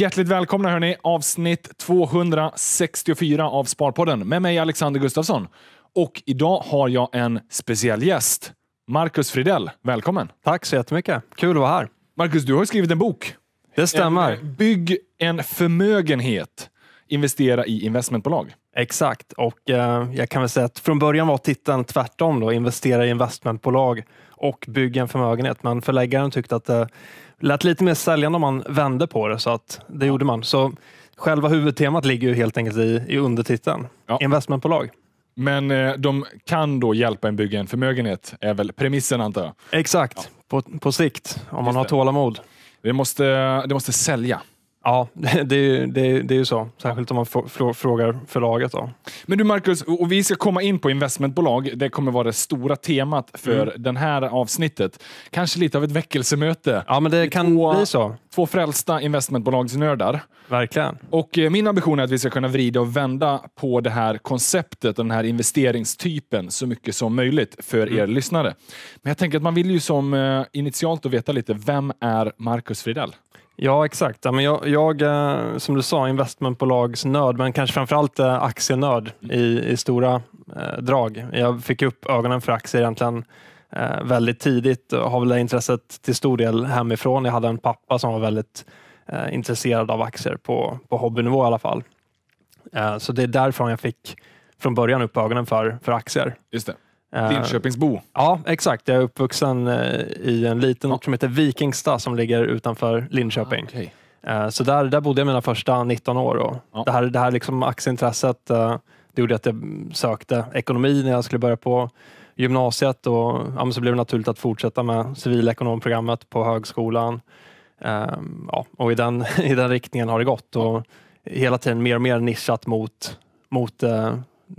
Hjärtligt välkomna hörni! Avsnitt 264 av Sparpodden med mig Alexander Gustafsson. Och idag har jag en speciell gäst. Marcus Fridell, välkommen! Tack så jättemycket! Kul att vara här. Marcus, du har skrivit en bok. Det stämmer. En, bygg en förmögenhet. Investera i investmentbolag. Exakt, och eh, jag kan väl säga att från början var titeln tvärtom. Då, investera i investmentbolag och bygga en förmögenhet. Men förläggaren tyckte att eh, lät lite mer säljande om man vände på det, så att det gjorde man. Så själva huvudtemat ligger ju helt enkelt i, i undertiteln. Ja. Investmentbolag. Men eh, de kan då hjälpa en bygga en förmögenhet, är väl premissen antar jag? Exakt, ja. på, på sikt, om Just man har det. tålamod. Det måste, det måste sälja. Ja, det är, ju, det, det är ju så. Särskilt om man frågar förlaget. Då. Men du Marcus, och vi ska komma in på investmentbolag. Det kommer vara det stora temat för mm. den här avsnittet. Kanske lite av ett väckelsemöte. Ja, men det kan två, bli så. Två frälsta investmentbolagsnördar. Verkligen. Och eh, min ambition är att vi ska kunna vrida och vända på det här konceptet och den här investeringstypen så mycket som möjligt för mm. er lyssnare. Men jag tänker att man vill ju som eh, initialt veta lite, vem är Marcus Fridell? Ja, exakt. Ja, men jag, jag, eh, som du sa, investmentbolagsnörd, men kanske framförallt eh, aktienörd mm. i, i stora eh, drag. Jag fick upp ögonen för aktier egentligen eh, väldigt tidigt och har väl det intresset till stor del hemifrån. Jag hade en pappa som var väldigt eh, intresserad av aktier på, på hobbynivå i alla fall. Eh, så det är därifrån jag fick från början upp ögonen för, för aktier. Just det. Eh, Linköpingsbo. Ja, exakt. Jag är uppvuxen eh, i en liten ort som heter Vikingstad som ligger utanför Linköping. Ah, okay. Eh, så där, där bodde jag mina första 19 år. och Ja. Det här, det här liksom aktieintresset det gjorde att jag sökte ekonomi när jag skulle börja på gymnasiet och ja, så blev det naturligt att fortsätta med civilekonomprogrammet på högskolan. Ehm, ja, och i den, i den riktningen har det gått och hela tiden mer och mer nischat mot, mot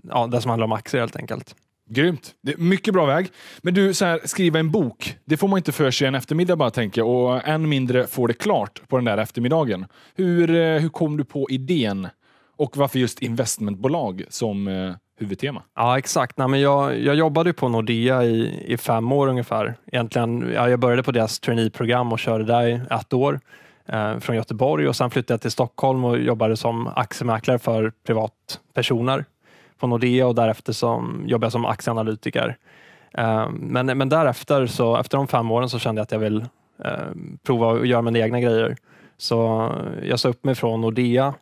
ja, det som handlar om aktier helt enkelt. Grymt. mycket bra väg. Men du, så här, skriva en bok, det får man inte för sig en eftermiddag bara tänker och än mindre får det klart på den där eftermiddagen. Hur, eh, hur kom du på idén och varför just investmentbolag som eh, huvudtema? Ja, exakt. Nej, men jag, jag jobbade på Nordea i, i fem år ungefär. Egentligen, ja, jag började på deras traineeprogram och körde där i ett år eh, från Göteborg och sen flyttade jag till Stockholm och jobbade som aktiemäklare för privatpersoner på Nordea och därefter som, jobbade jag som aktieanalytiker. Ehm, men, men därefter, så, efter de fem åren, så kände jag att jag vill eh, prova att göra mina egna grejer. Så jag sa upp mig från Nordea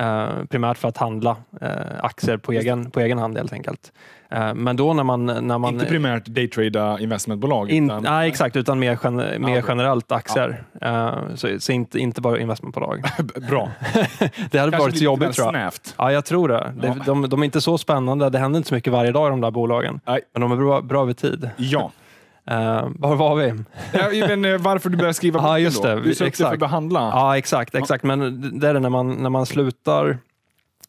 Eh, primärt för att handla eh, aktier på egen, på egen hand helt enkelt. Eh, men då när man, när man... Inte primärt daytrada investmentbolag? In, utan, nej, exakt, utan mer, gen, mer generellt aktier. Ja. Så, så, inte, inte bara investmentbolag. Bra. det hade Kanske varit jobbigt tror jag. Snävt. Ja, jag tror det. Ja. De, de, de, är inte så spännande. Det händer inte så mycket varje dag i de där bolagen. Nej. Men de är bra, bra över tid. Ja. Uh, var var vi? ja, men, varför du började skriva boken ah, just det. då? Du sökte exakt. för behandla? Ja, exakt. exakt. Men det är det när man, när man slutar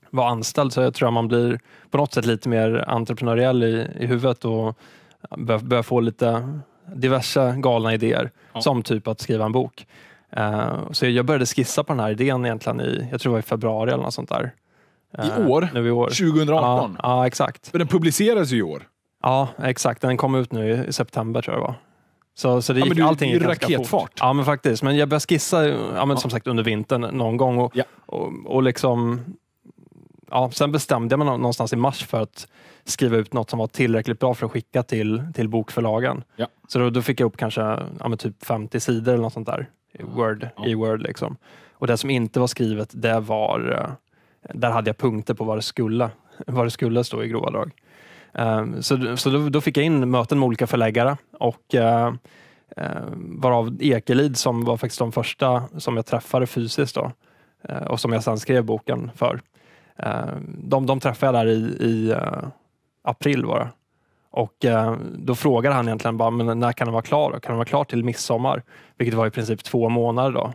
vara anställd så jag tror jag man blir på något sätt lite mer entreprenöriell i, i huvudet och börjar, börjar få lite diverse galna idéer. Ja. Som typ att skriva en bok. Uh, så jag började skissa på den här idén egentligen i, jag tror det var i februari eller något sånt där. I år? Eh, nu i år. 2018? Ja, ja exakt. Men den publicerades ju i år. Ja, exakt. Den kom ut nu i september tror jag det var. Så, så det gick, ja, men du, allting gick raketfart. Fort. Ja, men faktiskt. Men jag började skissa ja, men ja. som sagt under vintern någon gång och, ja. och, och liksom ja, sen bestämde jag mig någonstans i mars för att skriva ut något som var tillräckligt bra för att skicka till, till bokförlagen. Ja. Så då, då, fick jag upp kanske ja, typ 50 sidor eller något sånt där i Word. Ja. I Word liksom. Och det som inte var skrivet, det var, eh, där hade jag punkter på vad det skulle, vad det skulle stå i grova drag. Ehm, så, så då, då, fick jag in möten med olika förläggare och eh, eh, varav Ekelid som var faktiskt de första som jag träffade fysiskt då, eh, och som jag sen skrev boken för. Ehm, de, de träffade jag där i, i april var Och då frågade han egentligen bara, men när kan den vara klar? Då? Kan den vara klar till midsommar? Vilket var i princip två månader. då.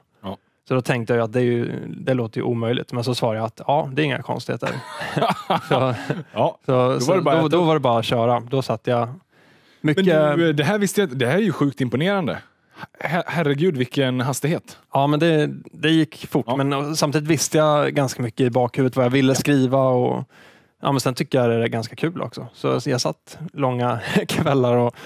Så då tänkte jag att det, ju, det, låter ju omöjligt, men så svarade jag att ja, det är inga konstigheter. så, ja, så, då, var så då, då, var det bara att köra. Då satt jag mycket... Men du, eh, det, här visste jag, det här är ju sjukt imponerande. herregud vilken hastighet. Ja, men det, det gick fort, ja. men samtidigt visste jag ganska mycket i bakhuvudet vad jag ville ja. skriva. Och, ja, men sen tycker jag det är ganska kul också. Så jag satt långa kvällar och,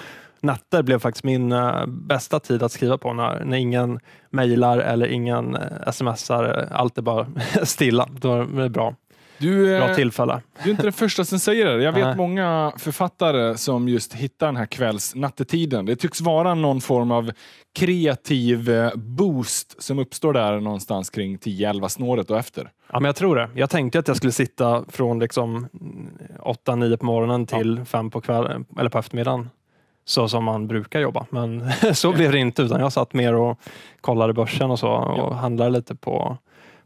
Nätter blev faktiskt min eh, bästa tid att skriva på när, när ingen mejlar eller ingen eh, smsar. Allt är bara stilla. Då är det bra. Du, eh, Bra tillfälle. Du är inte den första som säger det. Jag vet Nej. många författare som just hittar den här kvällsnattetiden. Det tycks vara någon form av kreativ boost som uppstår där någonstans kring 10-11 snåret och efter. Ja, men jag tror det. Jag tänkte att jag skulle sitta från liksom 8-9 på morgonen till ja. 5 på, på eftermiddagen så som man brukar jobba. Men så blev det inte utan jag satt mer och kollade börsen och så och ja. handlade lite på,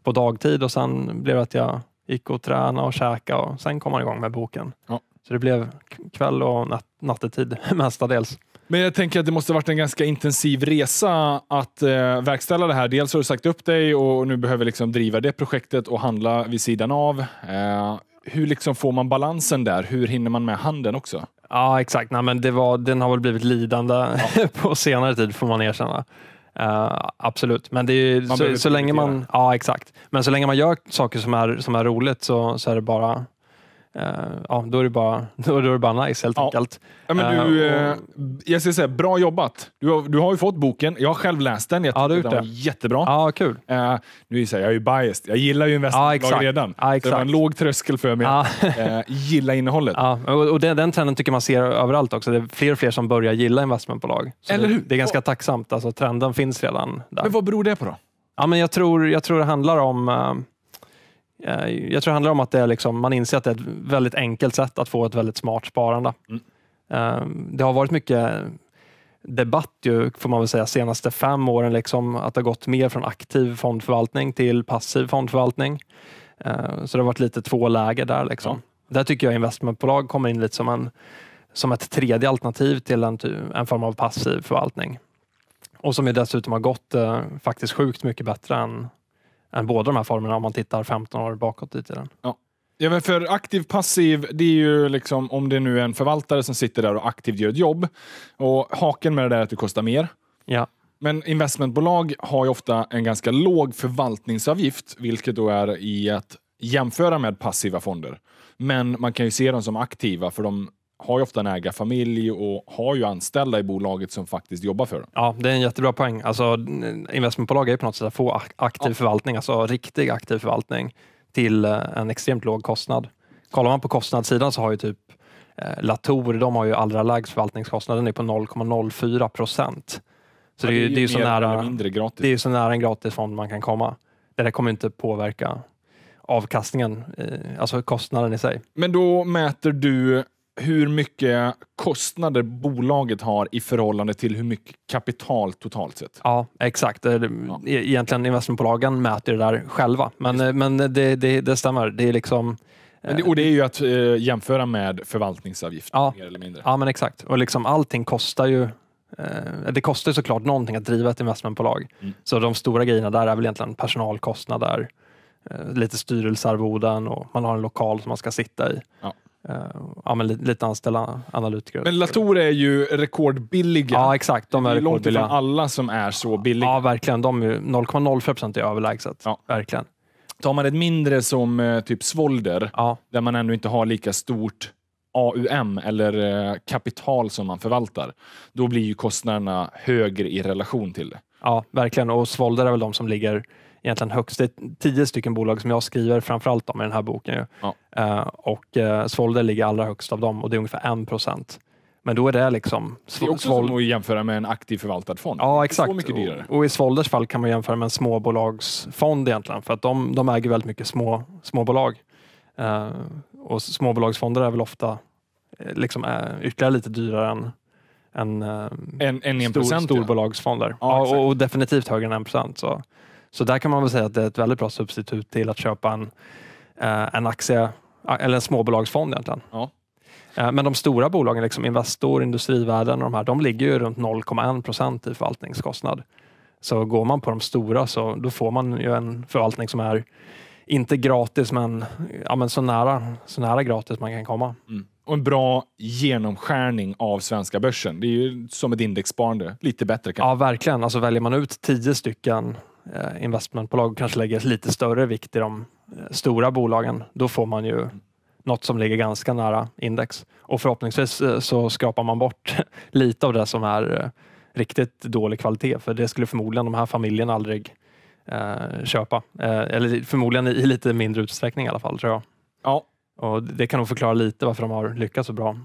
på dagtid och sen blev det att jag gick och tränade och käkade och sen kom man igång med boken. Ja. Så det blev kväll och nat nattetid mestadels. Men jag tänker att det måste varit en ganska intensiv resa att eh, verkställa det här. Dels har du sagt upp dig och nu behöver liksom driva det projektet och handla vid sidan av. Eh, hur liksom får man balansen där? Hur hinner man med handeln också? Ja, exakt. Nej, men det var, den har väl blivit lidande ja. på senare tid, får man erkänna. Uh, absolut, men det är, man så, så länge man, ja, exakt. men så länge man gör saker som är, som är roligt så, så är det bara Eh, ja, då är det bara, då, är det bara nice helt ja. enkelt. Ja, men du, eh, och, eh, jag ska säga, bra jobbat. Du har, du har ju fått boken. Jag har själv läst den. Jag ja, tyckte den var jättebra. Ja, kul. Uh, nu är jag, jag är ju biased. Jag gillar ju investmentbolag ja, redan. Ja, exakt. det var en låg tröskel för mig att uh, gilla innehållet. Ja, och, och den, den trenden tycker man ser överallt också. Det är fler och fler som börjar gilla investmentbolag. Eller hur? Det, det är ganska och, tacksamt. Alltså, trenden finns redan där. Men vad beror det på då? Ja, men jag, tror, jag tror det handlar om Eh, jag tror det handlar om att det är liksom, man inser att det är ett väldigt enkelt sätt att få ett väldigt smart sparande. Mm. Eh, det har varit mycket debatt ju, får man väl säga, senaste fem åren. Liksom, att det har gått mer från aktiv fondförvaltning till passiv fondförvaltning. Eh, så det har varit lite två läger där. Liksom. Mm. Där tycker jag investmentbolag kommer in lite som, en, som ett tredje alternativ till en, en form av passiv förvaltning. Och som ju dessutom har gått faktiskt sjukt mycket bättre än än båda de här formerna om man tittar 15 år bakåt i tiden. Ja. Ja, men för aktiv passiv, det är ju liksom om det nu är en förvaltare som sitter där och aktivt gör ett jobb. Och haken med det där är att det kostar mer. Ja. Men investmentbolag har ju ofta en ganska låg förvaltningsavgift, vilket då är i att jämföra med passiva fonder. Men man kan ju se dem som aktiva, för de har ju ofta en ägarfamilj och har ju anställda i bolaget som faktiskt jobbar för dem. Ja, det är en jättebra poäng. Alltså, investmentbolag är på något sätt att få aktiv ja. förvaltning, alltså riktig aktiv förvaltning till eh, en extremt låg kostnad. Kollar man på kostnadssidan så har ju typ eh, Latour, de har ju allra lägst förvaltningskostnad, den är på 0,04 procent. Så det, är ju, så, nära, det är ju så nära en gratis fond man kan komma. Det där kommer inte påverka avkastningen, eh, alltså kostnaden i sig. Men då mäter du hur mycket kostnader bolaget har i förhållande till hur mycket kapital totalt sett. Ja, exakt. Ja. Eh, e-, egentligen investmentbolagen mäter det där själva, men, eh, men det, det, det, stämmer. Det är liksom... Eh, det, och det är ju att eh, jämföra med förvaltningsavgifter. Ja, mer eller mindre. ja men exakt. Och liksom allting kostar ju eh, det kostar såklart någonting att driva ett investmentbolag. Mm. Så de stora grejerna där är väl egentligen personalkostnader, eh, lite styrelsearvoden och man har en lokal som man ska sitta i. Ja. Eh, ja, men lite anställda analytiker. Men Latour är ju rekordbilliga. Ja, exakt. De är, det är långt ifrån alla som är så billiga. Ja, verkligen. De är 0,04 är överlägset. Ja. Verkligen. Tar man ett mindre som eh, typ Svolder, ja. där man ändå inte har lika stort AUM eller eh, kapital som man förvaltar, då blir ju kostnaderna högre i relation till det. Ja, verkligen. Och Svolder är väl de som ligger egentligen högst, det är tio stycken bolag som jag skriver framförallt om i den här boken. Ja. Uh, och uh, Svolder ligger allra högst av dem och det är ungefär 1 procent. Men då är det liksom... Det är också Svolder. som att jämföra med en aktiv förvaltad fond. Ja, exakt. Och, och, i Svolders fall kan man jämföra med en småbolagsfond egentligen, för att de, de äger väldigt mycket små, småbolag. Uh, och småbolagsfonder är väl ofta liksom, uh, ytterligare lite dyrare än en, en, en, stor, 1%, storbolagsfonder. Ja, ja och, och, definitivt högre än 1 procent. Så där kan man väl säga att det är ett väldigt bra substitut till att köpa en, eh, en aktie eller en småbolagsfond egentligen. Ja. Eh, men de stora bolagen, liksom Investor, Industrivärden och de här, de ligger ju runt 0,1 procent i förvaltningskostnad. Så går man på de stora så då får man ju en förvaltning som är inte gratis, men, ja, men så, nära, så nära gratis man kan komma. Mm. Och en bra genomskärning av svenska börsen. Det är ju som ett indexsparande, lite bättre kanske. Ja, verkligen. Alltså väljer man ut tio stycken Eh, investmentbolag och kanske lägger lite större vikt i de eh, stora bolagen, då får man ju något som ligger ganska nära index. Och förhoppningsvis eh, så skrapar man bort lite av det som är riktigt dålig kvalitet, för det skulle förmodligen de här familjerna aldrig eh, köpa. Eh, eller förmodligen i lite mindre utsträckning i alla fall, tror jag. Ja. Och det kan nog förklara lite varför de har lyckats så bra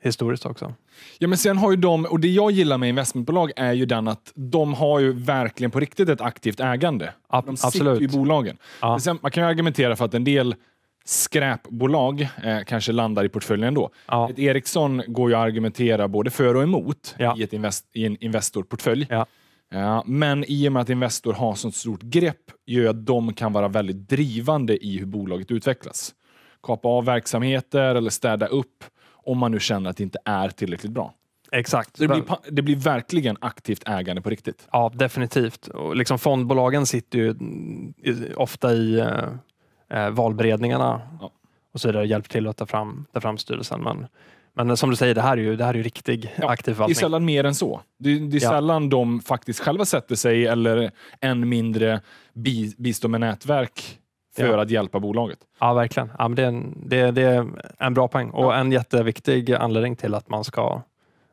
historiskt också. Ja, men sen har ju de, och det jag gillar med investmentbolag är ju den att de har ju verkligen på riktigt ett aktivt ägande. Ab de sitter absolut. ju i bolagen. Ja. Sen, man kan ju argumentera för att en del skräpbolag eh, kanske landar i portföljen då. Ja. Ett Ericsson går ju att argumentera både för och emot ja. i, ett invest, i en Investor-portfölj. Ja. Ja, eh, men i och med att Investor har sånt stort grepp gör att de kan vara väldigt drivande i hur bolaget utvecklas. Kapa av verksamheter eller städa upp om man nu känner att det inte är tillräckligt bra. Exakt. det blir, det blir verkligen aktivt ägande på riktigt. Ja, definitivt. Och liksom fondbolagen sitter ju ofta i eh, eh, valberedningarna ja. och så vidare hjälper till att ta fram, ta fram styrelsen. Men, men som du säger, det här är ju, det här är ju riktig ja, aktiv förvaltning. Det är sällan mer än så. Det, är, det är ja. sällan de faktiskt själva sätter sig eller än mindre bistår med nätverk för ja. att hjälpa bolaget. Ja, verkligen. Ja, men det, är en, det, det är en bra poäng och ja. en jätteviktig anledning till att man ska,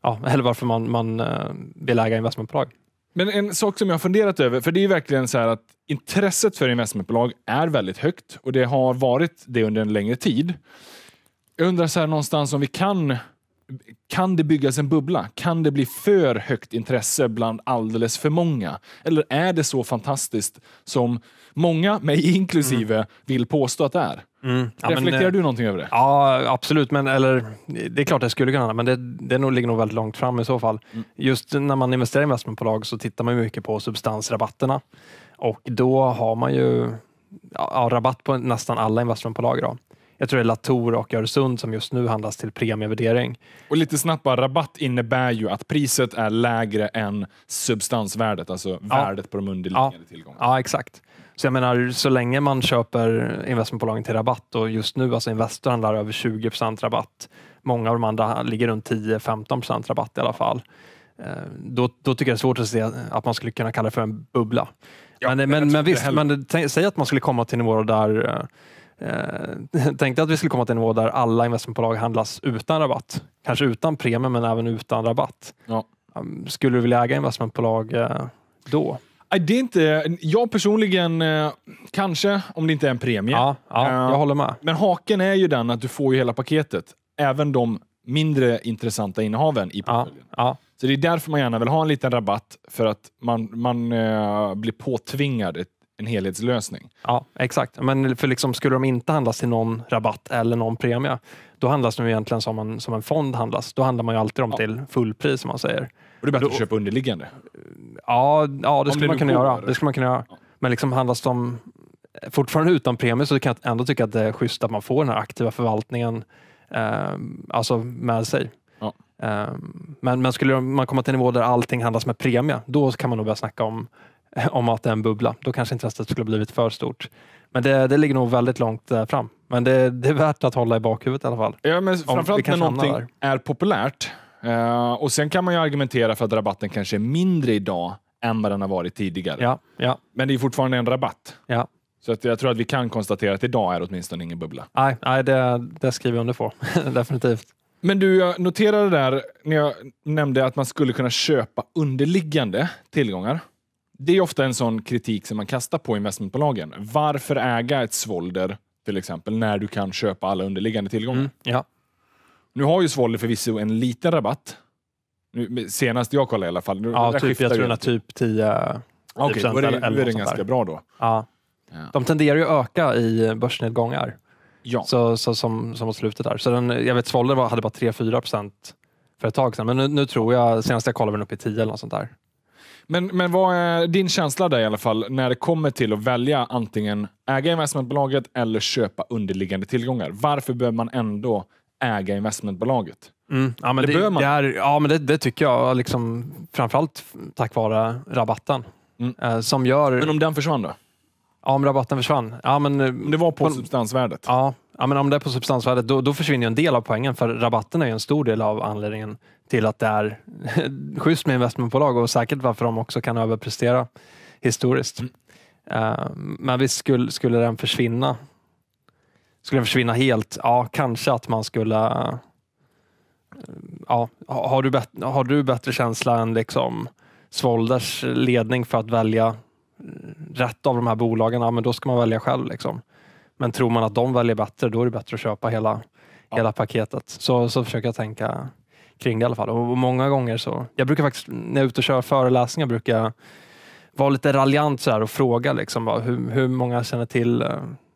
ja, eller varför man, man eh, vill äga investmentbolag. Men en sak som jag funderat över, för det är verkligen så här att intresset för investmentbolag är väldigt högt och det har varit det under en längre tid. Jag undrar så här någonstans om vi kan kan det byggas en bubbla? Kan det bli för högt intresse bland alldeles för många? Eller är det så fantastiskt som många, mig inklusive, mm. vill påstå att det är. Mm. Ja, Reflekterar men, eh, du någonting över det? Ja, absolut. Men, eller, det är klart det skulle kunna, men det, det nog, ligger nog väldigt långt fram i så fall. Mm. Just när man investerar i investmentbolag så tittar man mycket på substansrabatterna och då har man ju ja, rabatt på nästan alla investmentbolag. Då. Jag tror det är Latour och Öresund som just nu handlas till premievärdering. Och lite snabbt bara, rabatt innebär ju att priset är lägre än substansvärdet, alltså ja. värdet på de underliggande ja. tillgångarna. Ja, exakt. Så jag menar, så länge man köper investmentbolagen till rabatt och just nu, alltså Investor handlar över 20 rabatt. Många av de andra ligger runt 10-15 rabatt i alla fall. Eh, då, då tycker jag det är svårt att se att man skulle kunna kalla det för en bubbla. Ja, men, eh, men, men visst, men, eh, tänk, säg att man skulle komma till nivåer där Eh, tänkte att vi skulle komma till en nivå där alla investmentbolag handlas utan rabatt. Kanske utan premie, men även utan rabatt. Ja. Ehm, skulle du vilja äga investmentbolag då? Det är inte, jag personligen, eh, kanske om det inte är en premie. Ja, ja eh, jag håller med. Men haken är ju den att du får ju hela paketet. Även de mindre intressanta innehaven i portföljen. Ja, ja. Så det är därför man gärna vill ha en liten rabatt, för att man, man uh, blir påtvingad ett, en helhetslösning. Ja, exakt. Men för liksom, skulle de inte handlas till någon rabatt eller någon premie, då handlas de egentligen som en, som en fond handlas. Då handlar man ju alltid dem ja. till fullpris som man säger. Och det är bättre då, att köpa underliggande. Ja, ja det, skulle man kunna göra. det skulle man kunna göra. Men liksom handlas de fortfarande utan premie så kan jag ändå tycka att det är schysst att man får den här aktiva förvaltningen eh, alltså med sig. Ja. Eh, men, men skulle man komma till en nivå där allting handlas med premie, då kan man nog börja snacka om, om att det är en bubbla. Då kanske intresset skulle blivit för stort. Men det, det ligger nog väldigt långt eh, fram. Men det, det är värt att hålla i bakhuvudet i alla fall. Ja, men framförallt när någonting är populärt Eh, och sen kan man ju argumentera för att rabatten kanske är mindre idag än vad den har varit tidigare. Ja, ja. Men det är fortfarande en rabatt. Ja. Så att jag tror att vi kan konstatera att idag är åtminstone ingen bubbla. Nej, nej det, det skriver jag under på. Definitivt. Men du, jag noterade där när jag nämnde att man skulle kunna köpa underliggande tillgångar. Det är ofta en sån kritik som man kastar på investmentbolagen. Varför äga ett svolder till exempel när du kan köpa alla underliggande tillgångar? Mm, ja. Nu har ju Svolle förvisso en liten rabatt. Nu, senast jag kollade i alla fall. Ja, typ, jag tror den är typ 10 Okej, okay, då är det, eller är det ganska där. bra då. Ja. De tenderar ju att öka i börsnedgångar. Ja. Så, så, som, som mot slutet där. Så den, jag vet Svolle hade bara 3-4 procent för ett tag sedan. Men nu, nu, tror jag, senast jag kollade var den uppe i 10 eller något sånt där. Men, men vad är din känsla där i alla fall när det kommer till att välja antingen äga investmentbolaget eller köpa underliggande tillgångar? Varför bör man ändå äga investmentbolaget. Mm. Ja, men det, det, det är, ja, men det, det, tycker jag. Liksom, framförallt tack vare rabatten. Mm. Eh, som gör... Men om den försvann då? Ja, om rabatten försvann. Ja, men, eh, om det var på, på substansvärdet? Ja, ja, men om det är på substansvärdet då, då försvinner en del av poängen. För rabatten är en stor del av anledningen till att det är schysst med investmentbolag och säkert varför de också kan överprestera historiskt. Mm. Uh, men visst skulle, skulle den försvinna skulle den försvinna helt? Ja, kanske att man skulle... Eh, ja, har, du bet, har du bättre känsla än liksom Svolders ledning för att välja mm, rätt av de här bolagen? Ja, men då ska man välja själv. Liksom. Men tror man att de väljer bättre, då är det bättre att köpa hela, ja. hela paketet. Så, så försöker jag tänka kring det i alla fall. Och många gånger så, jag brukar faktiskt, när jag är ute och kör föreläsningar, brukar jag vara lite raljant så och fråga liksom, hur, hur många känner till eh,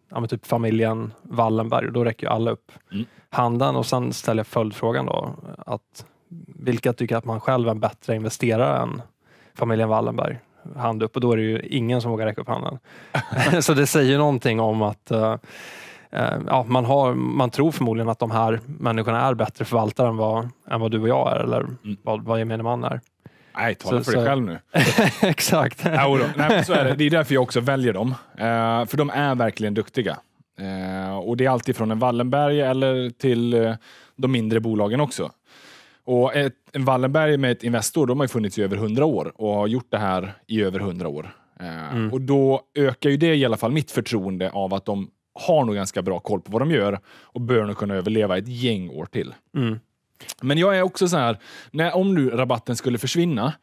ja, typ familjen Wallenberg och då räcker ju alla upp mm. handen och sen ställer jag följdfrågan då att vilka tycker att man själv är en bättre investerare än familjen Wallenberg? Hand upp och då är det ju ingen som vågar räcka upp handen. så det säger någonting om att uh, uh, ja, man, har, man tror förmodligen att de här människorna är bättre förvaltare än vad, än vad du och jag är eller mm. vad, vad gemene man är. Nej, tala så, för dig själv nu. Exakt. Nej, så är det. det är därför jag också väljer dem. Eh, för de är verkligen duktiga. Eh, och det är alltid från en Wallenberg eller till eh, de mindre bolagen också. Och ett, en Wallenberg med ett Investor, de har funnits i över hundra år och har gjort det här i över hundra år. Eh, mm. Och då ökar ju det i alla fall mitt förtroende av att de har nog ganska bra koll på vad de gör och bör nog kunna överleva ett gäng år till. Mm. Men jag är också så här, när, om nu rabatten skulle försvinna,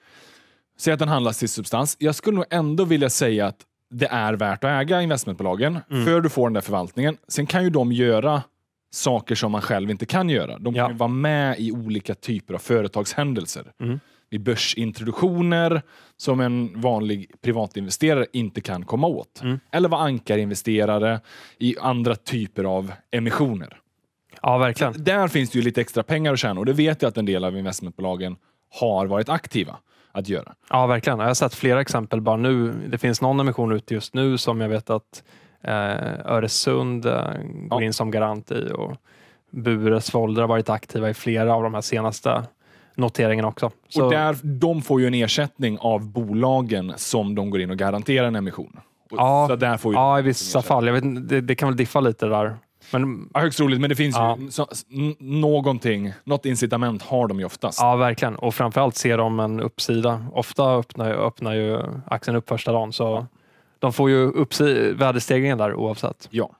säg att den handlas till substans, jag skulle nog ändå vilja säga att det är värt att äga investmentbolagen, mm. för du får den där förvaltningen. Sen kan ju de göra saker som man själv inte kan göra. De kan ja. vara med i olika typer av företagshändelser. Mm. I börsintroduktioner som en vanlig privatinvesterare inte kan komma åt. Mm. Eller vara ankarinvesterare i andra typer av emissioner. Ja, verkligen. där finns det ju lite extra pengar att tjäna och det vet jag att en del av investmentbolagen har varit aktiva att göra. Ja, verkligen. Jag har sett flera exempel bara nu. Det finns någon emission ute just nu som jag vet att eh, Öresund eh, går ja. in som garant i och Bures Volder har varit aktiva i flera av de här senaste noteringarna också. Så... Och där, de får ju en ersättning av bolagen som de går in och garanterar en emission. Ja, ja, i vissa fall. Vet, det, det, kan väl diffa lite där men, ja, högst roligt, men det finns ja. ju så, någonting. Något incitament har de ju oftast. Ja, verkligen. Och framförallt ser de en uppsida. Ofta öppnar, öppnar ju aktien upp första dagen, så de får ju upp värdestegringen där oavsett. Ja.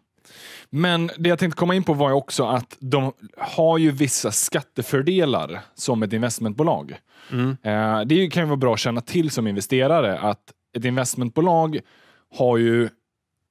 Men det jag tänkte komma in på var ju också att de har ju vissa skattefördelar som ett investmentbolag. Mm. Eh, det kan ju vara bra att känna till som investerare att ett investmentbolag har ju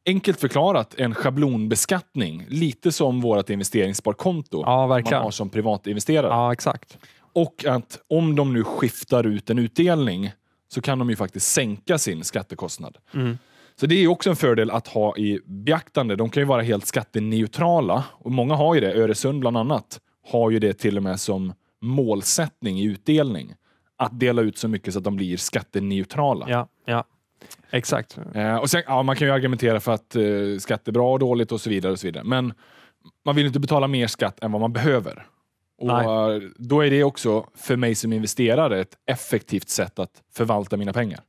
enkelt förklarat en schablonbeskattning. Lite som vårt investeringssparkonto ja, verkligen. man har som privatinvesterare. Ja, exakt. Och att om de nu skiftar ut en utdelning så kan de ju faktiskt sänka sin skattekostnad. Mm. Så det är också en fördel att ha i beaktande. De kan ju vara helt skatteneutrala och många har ju det. Öresund bland annat har ju det till och med som målsättning i utdelning. Att dela ut så mycket så att de blir skatteneutrala. Ja, ja. Exakt. Eh, och sen, ja, man kan ju argumentera för att eh, skatt är bra och dåligt och så vidare. och så vidare. Men man vill inte betala mer skatt än vad man behöver. Och Nej. Då är det också, för mig som investerare, ett effektivt sätt att förvalta mina pengar.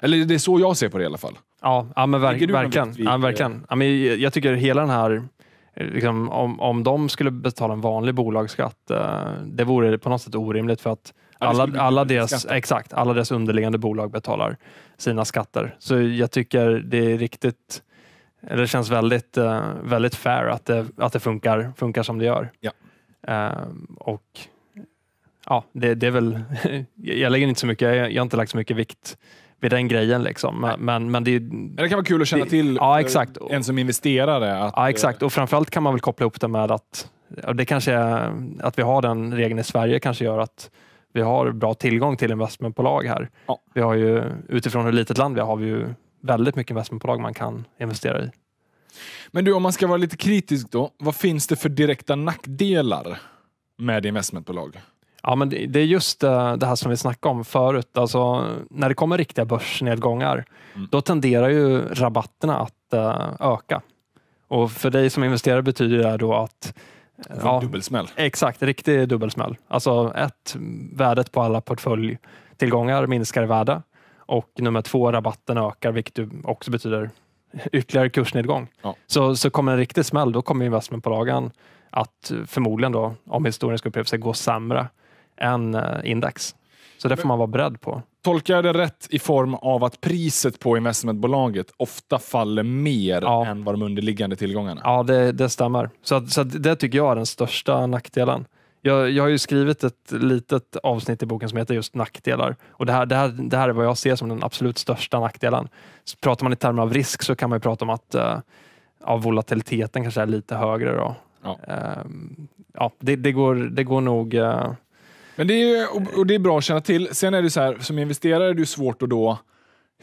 Eller det är så jag ser på det i alla fall. Ja, ja men verk, verkligen. Ja, verkligen. Ja, men eh? jag tycker hela den här eh, Liksom, om, om de skulle betala en vanlig bolagsskatt, eh, det vore på något sätt orimligt för att alla, alla deras, exakt, alla deras underliggande bolag betalar sina skatter. Så jag tycker det är riktigt, eller känns väldigt, eh, väldigt fair att det, att det funkar, funkar som det gör. Ja. Eh, och ja, det, det är väl, jag lägger inte så mycket, jag har inte lagt så mycket vikt vid den grejen. Liksom. Men, men, men, det, det kan vara kul att känna det, till ja, exakt. Eh, en som investerare. Att, ja, exakt. Och framförallt kan man väl koppla ihop det med att det kanske är, att vi har den regeln i Sverige kanske gör att vi har bra tillgång till investmentbolag här. Ja. Vi har ju, utifrån hur litet land vi har, har vi ju väldigt mycket investmentbolag man kan investera i. Men du, om man ska vara lite kritisk då, vad finns det för direkta nackdelar med investmentbolag? Ja, men det är just eh, det här som vi snackade om förut. Alltså, när det kommer riktiga börsnedgångar, mm. då tenderar ju rabatterna att eh, öka. Och för dig som investerare betyder det då att Ja, dubbelsmäll. Exakt, riktig dubbelsmäll. Alltså ett, värdet på alla portföljtillgångar minskar i värde och nummer två, rabatten ökar, vilket också betyder ytterligare kursnedgång. Ja. Så, så kommer en riktig smäll, då kommer investmentbolagen att förmodligen då, om historien ska upprepa sig, gå sämre än eh, index. Så det får man vara beredd på. Tolkar jag det rätt i form av att priset på investmentbolaget ofta faller mer ja. än vad de underliggande tillgångarna? Ja, det, det stämmer. Så, att, så att det tycker jag är den största nackdelen. Jag, jag har ju skrivit ett litet avsnitt i boken som heter just nackdelar. Och det här, det, här, det här är vad jag ser som den absolut största nackdelen. Så pratar man i termer av risk så kan man ju prata om att uh, ja, volatiliteten kanske är lite högre. Då. Ja. Uh, ja, det, det, går, det går nog... Uh, men det är, och, det är bra att känna till. Sen är det så här, som investerare är det svårt att då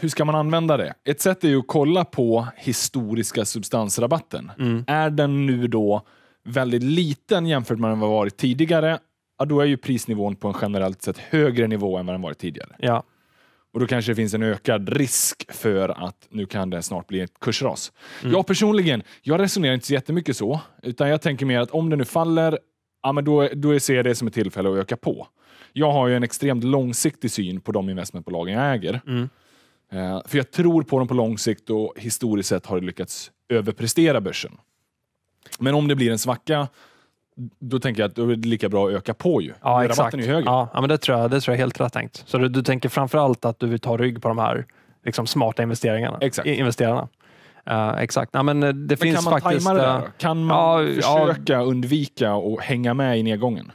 hur ska man använda det? Ett sätt är ju att kolla på historiska substansrabatten. Mm. Är den nu då väldigt liten jämfört med den vad varit tidigare, ja, då är ju prisnivån på en generellt sett högre nivå än vad den varit tidigare. Ja. Och Då kanske det finns en ökad risk för att nu kan det snart bli ett kursras. Mm. Jag personligen, jag resonerar inte så jättemycket så, utan jag tänker mer att om det nu faller ja, men då, då ser jag det som ett tillfälle att öka på. Jag har ju en extremt långsiktig syn på de investmentbolagen jag äger. Mm. Eh, för jag tror på dem på lång sikt och historiskt sett har det lyckats överprestera börsen. Men om det blir en svacka, då tänker jag att då är det lika bra att öka på ju. Ja, Rabatten är ju högre. Ja, men det tror jag, det tror jag är helt rätt tänkt. Så du, du tänker framför allt att du vill ta rygg på de här liksom, smarta investeringarna, exakt. investerarna? Uh, exakt. Ja, men eh, det men finns kan man tajma det där? Eh, kan man ja, försöka ja, undvika och hänga med i nedgången?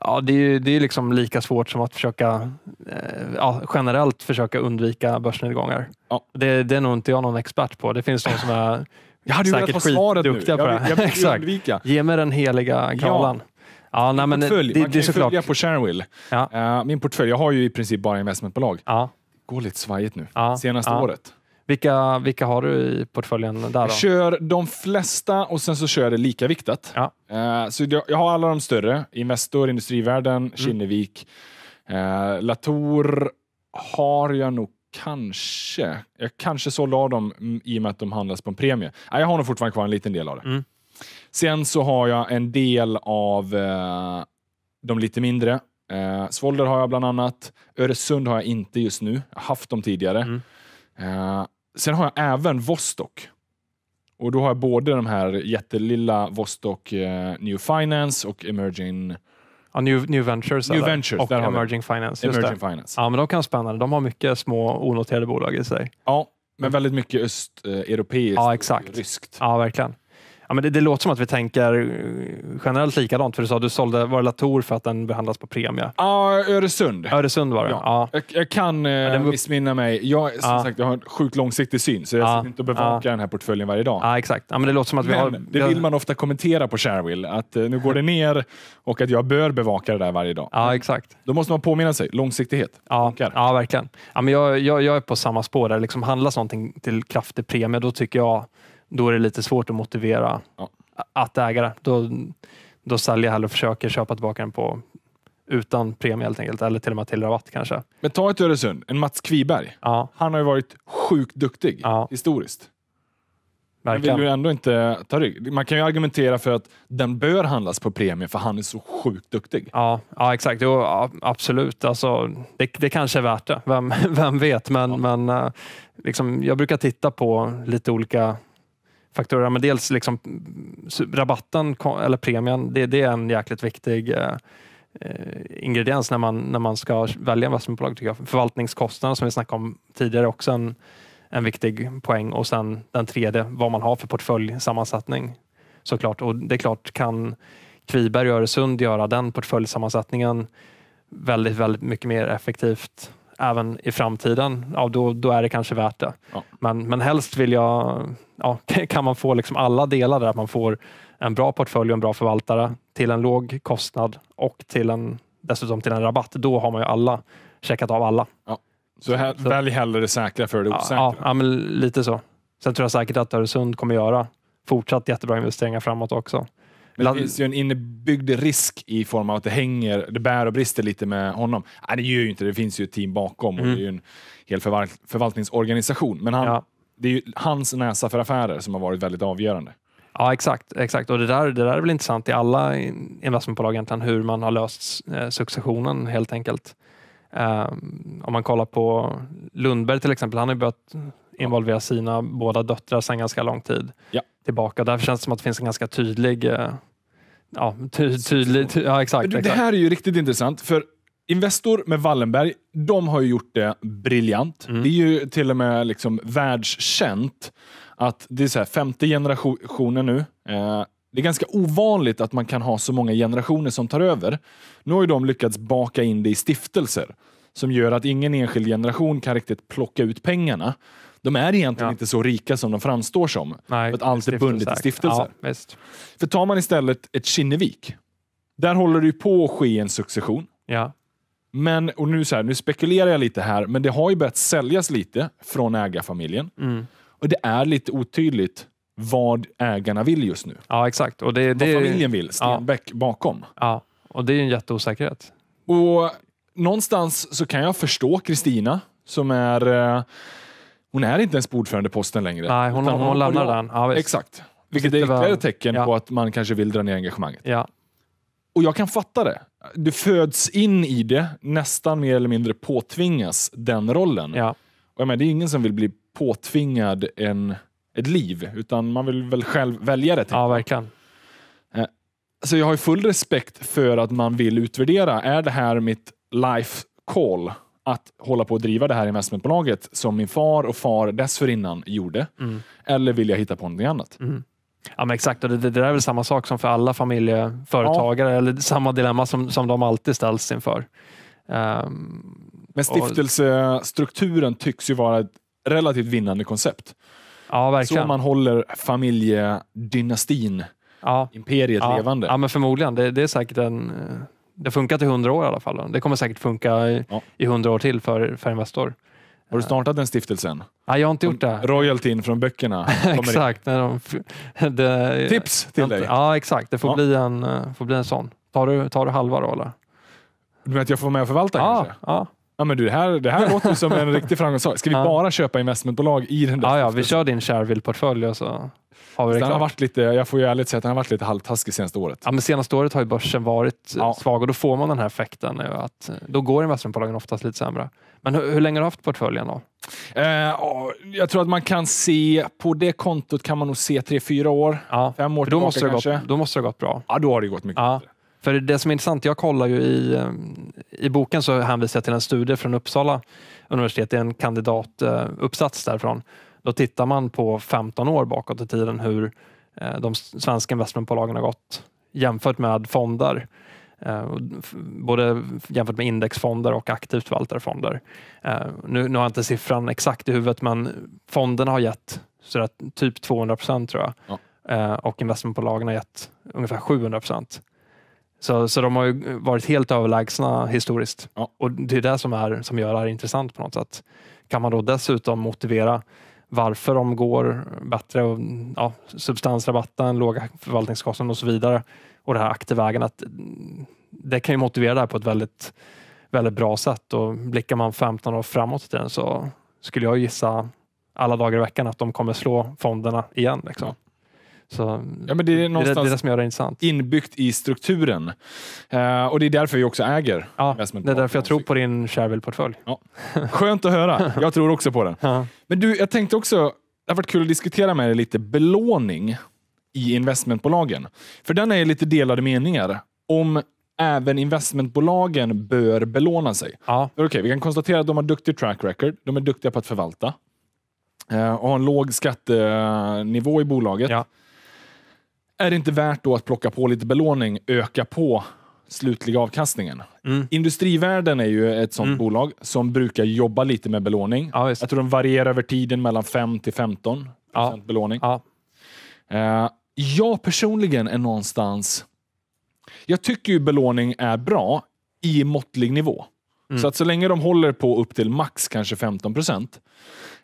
Ja, det är det är liksom lika svårt som att försöka eh, ja, generellt försöka undvika börsnedgångar. Ja. Det, det är nog inte jag någon expert på. Det finns de som är jag hade säkert skitduktiga på det här. Jag, jag Exakt. Undvika. Ge mig den heliga kralan. Ja. Ja, Man det, kan ju följa på Sharewill. Ja. Uh, min portfölj, jag har ju i princip bara investmentbolag. Ja. går lite svajigt nu, ja. senaste ja. året. Vilka, vilka har du i portföljen? där? Då? Jag kör de flesta och sen så kör jag det lika viktat. Ja. Uh, så jag, jag, har alla de större. Investor, Industrivärden, mm. Kinnevik. Uh, Latour har jag nog kanske. Jag kanske sålde av dem i och med att de handlas på en premie. Nej, jag har nog fortfarande kvar en liten del av det. Mm. Sen så har jag en del av uh, de lite mindre. Eh, Svolder har jag bland annat. Öresund har jag inte just nu. Jag har haft dem tidigare. Mm. Eh, sen har jag även Vostok. Och då har jag både de här jättelilla Vostok eh, New Finance och Emerging Ja, new, new Ventures, new ventures och Emerging Finance. Emerging Finance. Ja, men de kan vara spännande. De har mycket små onoterade bolag i sig. Ja, men väldigt mycket östeuropeiskt. Eh, ja, exakt. Ryskt. Ja, verkligen. Ja, men det, det, låter som att vi tänker eh, generellt likadant, för du sa att du sålde var Latour för att den behandlas på premie. Ja, Öresund. Öresund var det. Ja. ja. Jag, jag, kan eh, ja, var... missminna mig. Jag, som ja. sagt, jag har en sjukt långsiktig syn, så jag ja. sitter inte och bevakar den här portföljen varje dag. Ja, exakt. Ja, men det låter som att vi men, har... det vill man ofta kommentera på Sharewill, att eh, nu går det ner och att jag bör bevaka det där varje dag. Ja, exakt. Då måste man påminna sig, långsiktighet. Ja, Funkar. ja verkligen. Ja, men jag, jag, jag är på samma spår där liksom handlas någonting till kraftig premie, då tycker jag då är det lite svårt att motivera ja. att äga det. Då, då säljer jag hellre och försöker köpa tillbaka den på utan premie helt enkelt, eller till och med till rabatt kanske. Men ta ett Öresund, en Mats Kviberg. Ja. Han har ju varit sjukt duktig ja. historiskt. Verkligen. Men vill ju ändå inte ta rygg. Man kan ju argumentera för att den bör handlas på premie för han är så sjukt duktig. Ja, ja exakt. Jo, absolut. Alltså, det, det kanske är värt det. Vem, vem vet? Men, men eh, liksom, jag brukar titta på lite olika faktorer. Men dels liksom, rabatten eller premien, det, det är en jäkligt viktig eh, eh ingrediens när man, när man ska välja investmentbolag. Tycker Förvaltningskostnaden som vi snackade om tidigare är också en, en viktig poäng och sen den tredje, vad man har för portföljsammansättning såklart. Och det är klart, kan Kviberg och Öresund göra den portföljsammansättningen väldigt, väldigt mycket mer effektivt även i framtiden, ja, då, då är det kanske värt det. Ja. Men, men helst vill jag, ja, kan man få liksom alla delar där, att man får en bra portfölj och en bra förvaltare till en låg kostnad och till en, dessutom till en rabatt, då har man ju alla checkat av alla. Ja. Så, här, så välj hellre det säkra för det osäkra? Ja, lite så. Sen tror jag säkert att Öresund kommer göra fortsatt jättebra investeringar framåt också. Men det finns ju en inbyggd risk i form av att det hänger, det bär och brister lite med honom. Nej, det gör ju inte det. Det finns ju ett team bakom mm. och det är ju mm. en hel förvalt förvaltningsorganisation. Men han, ja. det är ju hans näsa för affärer som har varit väldigt avgörande. Ja, exakt. exakt. Och det där, det där är väl intressant i alla investmentbolag egentligen, hur man har löst eh, successionen helt enkelt. Um, om man kollar på Lundberg till exempel, han har ju börjat involvera sina båda döttrar sedan ganska lång tid ja. tillbaka. Därför känns det som att det finns en ganska tydlig... Eh, ja, ty, tydlig, ty, ja exakt, exakt. Det här är ju riktigt intressant, för Investor med Wallenberg, de har ju gjort det briljant. Mm. Det är ju till och med liksom världskänt att det är så här, femte generationen nu. Eh, det är ganska ovanligt att man kan ha så många generationer som tar över. Nu har ju de lyckats baka in det i stiftelser som gör att ingen enskild generation kan riktigt plocka ut pengarna de är egentligen ja. inte så rika som de framstår som. Nej, för att allt är bundet i stiftelser. Ja, för tar man istället ett Kinnevik, där håller det ju på att ske en succession. Ja. Men, och nu, så här, nu spekulerar jag lite här, men det har ju börjat säljas lite från ägarfamiljen. Mm. Och det är lite otydligt vad ägarna vill just nu. Ja, exakt. Och det, det, vad familjen vill, Stenbeck ja. bakom. Ja, och det är en jätteosäkerhet. Och någonstans så kan jag förstå Kristina som är eh, hon är inte ens på ordförandeposten längre. Nej, hon, hon, hon lämnar den. Ja, exakt. Vilket är ytterligare ett tecken ja. på att man kanske vill dra ner engagemanget. Ja. Och jag kan fatta det. Du föds in i det, nästan mer eller mindre påtvingas den rollen. Ja. Och jag menar, det är ingen som vill bli påtvingad en, ett liv, utan man vill väl själv välja det. Ja, verkligen. Eh, så jag har full respekt för att man vill utvärdera. Är det här mitt life call? att hålla på och driva det här investmentbolaget som min far och far dessförinnan gjorde? Mm. Eller vill jag hitta på någonting annat? Mm. Ja, men exakt, och det, det, där är väl samma sak som för alla familjeföretagare, ja. eller samma dilemma som, som de alltid ställs inför. Um, men stiftelsestrukturen tycks ju vara ett relativt vinnande koncept. Ja, verkligen. Så man håller familjedynastin, ja. imperiet ja. levande. Ja, men förmodligen. Det, det är säkert en eh, det har funkat i hundra år i alla fall. Det kommer säkert funka i hundra ja. år till för, för Investor. Har du startat den stiftelsen? Nej, jag har inte gjort det. Royaltyn från böckerna Exakt. De, det, Tips till dig. Ja, exakt. Det får, ja. bli, en, eh, får bli en sån. Tar du, tar du halva då eller? Du menar att jag får vara med och förvalta ja, kanske? Ja. Ja, men du, det, här, det här låter som en riktig framgångssaga. Ska vi bara köpa investmentbolag i den där? Ja, ja vi kör din Shareville-portfölj har vi har varit lite, jag får ju ärligt säga att den har varit lite halvtaskig senaste året. Ja, men senaste året har ju börsen varit ja. svag och då får man den här effekten. Att då går investmentbolagen oftast lite sämre. Men hur, hur länge har du haft portföljen då? Eh, jag tror att man kan se, på det kontot kan man nog se tre fyra år. Ja. Fem år då tillbaka måste kanske. Gått, då måste det ha gått bra. Ja, då har det gått mycket ja. bättre. För det som är intressant, jag kollar ju i, eh, i boken så hänvisar jag till en studie från Uppsala universitet, det är en kandidatuppsats eh, därifrån. Då tittar man på 15 år bakåt i tiden hur eh, de svenska investmentbolagen har gått jämfört med fonder. Eh, både jämfört med indexfonder och aktivt förvaltade fonder. Eh, nu, nu har jag inte siffran exakt i huvudet men fonderna har gett så typ 200 procent tror jag. Ja. Och investmentbolagen har gett ungefär 700 procent. Så, så de har ju varit helt överlägsna historiskt. Ja. Och Det är det som, är, som gör det här intressant på något sätt. Kan man då dessutom motivera varför de går bättre och ja, substansrabatten, låga förvaltningskostnader och så vidare och det här aktiva ägandet. Det kan ju motivera det här på ett väldigt, väldigt bra sätt och blickar man 15 år framåt i tiden så skulle jag gissa alla dagar i veckan att de kommer slå fonderna igen. Liksom. Så ja, men det är, någonstans det, är det som gör det intressant. Inbyggt i strukturen. Uh, och det är därför vi också äger ja, Det är därför jag tror på din Shareville-portfölj. Ja. Skönt att höra. Jag tror också på den. Ja. Men du, jag tänkte också, det har varit kul att diskutera med dig lite belåning i investmentbolagen. För den är lite delade meningar om även investmentbolagen bör belåna sig. Ja. Okay, vi kan konstatera att de har duktig track record. De är duktiga på att förvalta eh, och har en låg skattenivå i bolaget. Ja är det inte värt då att plocka på lite belåning, öka på slutliga avkastningen. Mm. Industrivärden är ju ett sånt mm. bolag som brukar jobba lite med belåning. Ja, jag tror de varierar över tiden mellan 5 till 15 ja. procent belåning. Ja. Eh, jag personligen är någonstans... Jag tycker ju belåning är bra i måttlig nivå. Mm. Så att så länge de håller på upp till max kanske 15 procent.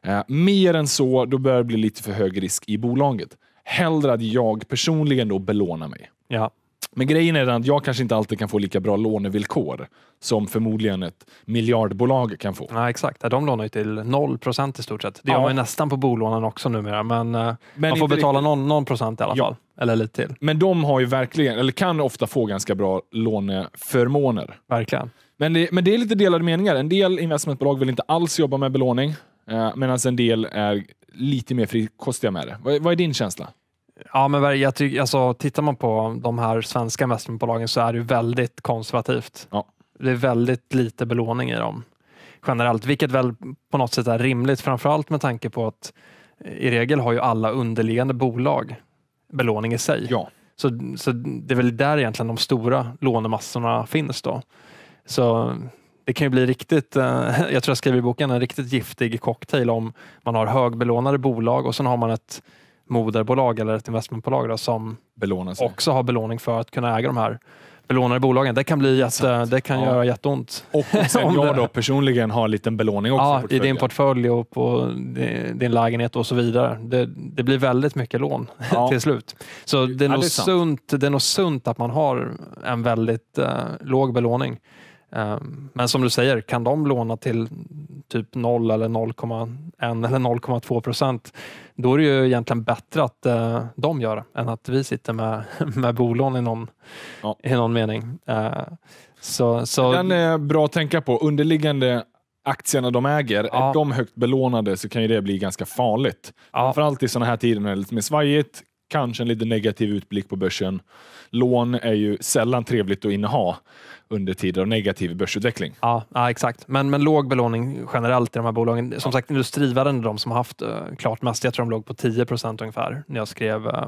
Uh, mer än så, då börjar det bli lite för hög risk i bolaget hellre att jag personligen då belånar mig. Ja. Men grejen är den att jag kanske inte alltid kan få lika bra lånevillkor som förmodligen ett miljardbolag kan få. Ja, exakt. De lånar ju till 0 procent i stort sett. Det ja. gör man ju nästan på bolånen också numera, men, eh, men man får betala någon, någon procent i alla ja. fall. Eller lite till. Men de har ju verkligen, eller kan ofta få ganska bra låneförmåner. Verkligen. Men det, men det är lite delade meningar. En del investmentbolag vill inte alls jobba med belåning, eh, medan en del är lite mer frikostiga med det. Vad, vad är din känsla? Ja, men jag tycker, alltså, tittar man på de här svenska investmentbolagen så är det väldigt konservativt. Ja. Det är väldigt lite belåning i dem generellt, vilket väl på något sätt är rimligt, framförallt med tanke på att eh, i regel har ju alla underliggande bolag belåning i sig. Ja. Så, så det är väl där egentligen de stora lånemassorna finns då. Så det kan ju bli riktigt, eh, jag tror jag skriver i boken, en riktigt giftig cocktail om man har högbelånade bolag och sen har man ett moderbolag eller ett investmentbolag då, som också har belåning för att kunna äga de här belånade bolagen. Det kan, bli jätte, det kan ja. göra jätteont. Och sen jag då personligen har en liten belåning också. Ja, i, i din portfölj och på din lägenhet och så vidare. Det, det blir väldigt mycket lån ja. till slut. Så det är, ja, nog det, är sunt, det är nog sunt att man har en väldigt eh, låg belåning. Ehm, Men som du säger, kan de låna till typ 0 eller 0,1 eller 0,2 procent, då är det ju egentligen bättre att eh, de gör det än att vi sitter med, med bolån i någon, ja. i någon mening. Eh, så, så... Den är bra att tänka på. Underliggande aktierna de äger, ja. är de högt belånade så kan ju det bli ganska farligt. Ja. Framförallt i sådana här tider när det är lite mer svajigt, kanske en lite negativ utblick på börsen. Lån är ju sällan trevligt att inneha under tider av negativ börsutveckling. Ja, ja exakt. Men, men låg belåning generellt i de här bolagen. Som ja. sagt, Industrivärden är de som har haft uh, klart mest. Jag tror de låg på 10 procent ungefär när jag skrev uh,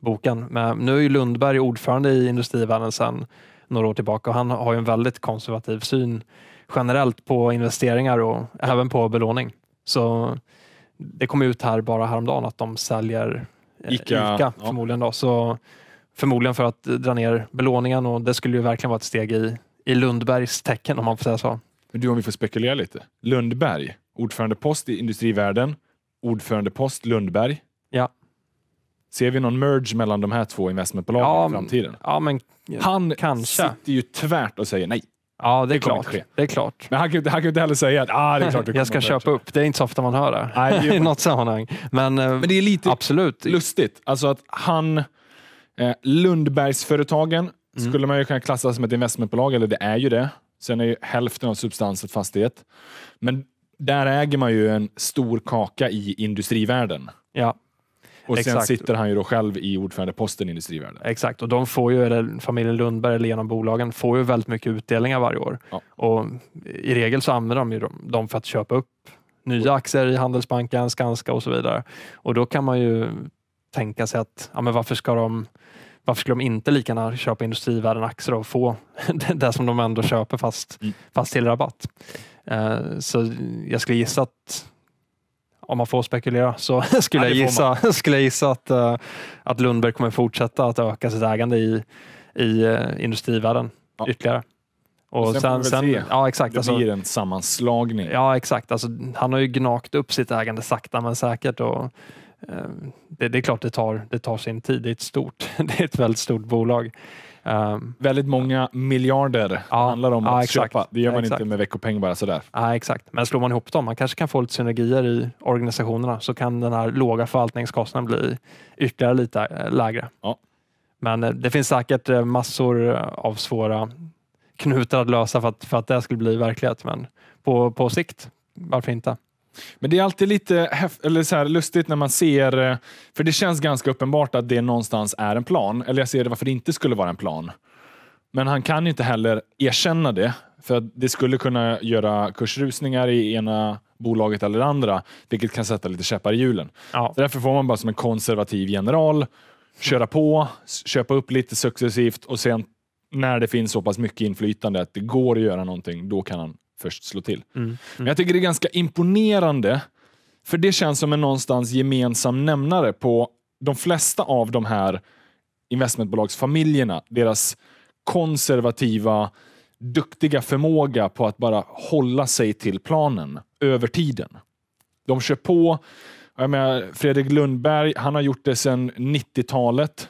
boken. Men nu är ju Lundberg ordförande i Industrivärden sedan några år tillbaka och han har ju en väldigt konservativ syn generellt på investeringar och även på belåning. Så det kom ut här bara häromdagen att de säljer Eh, Ica, Ica ja. förmodligen. Då. Så förmodligen för att dra ner belåningen och det skulle ju verkligen vara ett steg i, i Lundbergs tecken om man får säga så. Men du, om vi får spekulera lite. Lundberg, ordförandepost i Industrivärden, ordförandepost Lundberg. Ja. Ser vi någon merge mellan de här två investmentbolagen ja, i framtiden? Ja, men, Han kanske. sitter ju tvärt och säger nej, Ja, det är, det klart. det är klart. Men han kan ju han kan inte heller säga att ah, det är klart det Jag ska köpa upp. Det är inte så ofta man hör det Nej, i något sammanhang. Men, eh, men det är lite absolut. lustigt. Alltså att han, eh, Lundbergsföretagen mm. skulle man ju kunna klassa som ett investmentbolag, eller det är ju det. Sen är ju hälften av substanset fastighet. Men där äger man ju en stor kaka i industrivärlden. Ja. Och Exakt. sen sitter han ju då själv i ordförandeposten i Industrivärden. Exakt, och de får ju, eller familjen Lundberg eller genom bolagen, får ju väldigt mycket utdelningar varje år. Ja. Och I regel så använder de ju dem för att köpa upp nya aktier i Handelsbanken, Skanska och så vidare. Och då kan man ju tänka sig att ja, men varför ska de varför skulle de inte lika gärna köpa Industrivärden aktier och få det som de ändå köper fast, mm. fast till rabatt? Eh, så jag skulle gissa att om man får spekulera, så skulle, ja, jag, gissa, skulle jag gissa att, eh, att Lundberg kommer fortsätta att öka sitt ägande i, i eh, industrivärlden ja. ytterligare. Och, och sen, sen, sen se. ja, exakt, det alltså, blir en sammanslagning. Ja, exakt. Alltså, han har ju gnagt upp sitt ägande sakta men säkert. Och, eh, det, det, är klart det tar, det tar sin tid. Det är ett stort, det är ett väldigt stort bolag. Um, Väldigt många miljarder ja, handlar om ja, att exakt, köpa. Det gör man exakt. inte med veckopeng bara sådär. Ja, exakt. Men slår man ihop dem, man kanske kan få lite synergier i organisationerna så kan den här låga förvaltningskostnaden bli ytterligare lite eh, lägre. Ja. Men eh, det finns säkert eh, massor av svåra knutar att lösa för att, för att det skulle bli verklighet. Men på, på sikt, varför inte? Men det är alltid lite eller så här, lustigt när man ser, eh, för det känns ganska uppenbart att det någonstans är en plan. Eller jag ser det varför det inte skulle vara en plan. Men han kan inte heller erkänna det, för det skulle kunna göra kursrusningar i ena bolaget eller det andra, vilket kan sätta lite käppar i hjulen. Ja. Därför får man bara som en konservativ general köra på, köpa upp lite successivt och sen när det finns så pass mycket inflytande att det går att göra någonting, då kan han först slå till. Mm. Mm. Men jag tycker det är ganska imponerande, för det känns som en någonstans gemensam nämnare på de flesta av de här investmentbolagsfamiljerna. Deras konservativa, duktiga förmåga på att bara hålla sig till planen över tiden. De kör på. Jag menar, Fredrik Lundberg, han har gjort det sedan 90-talet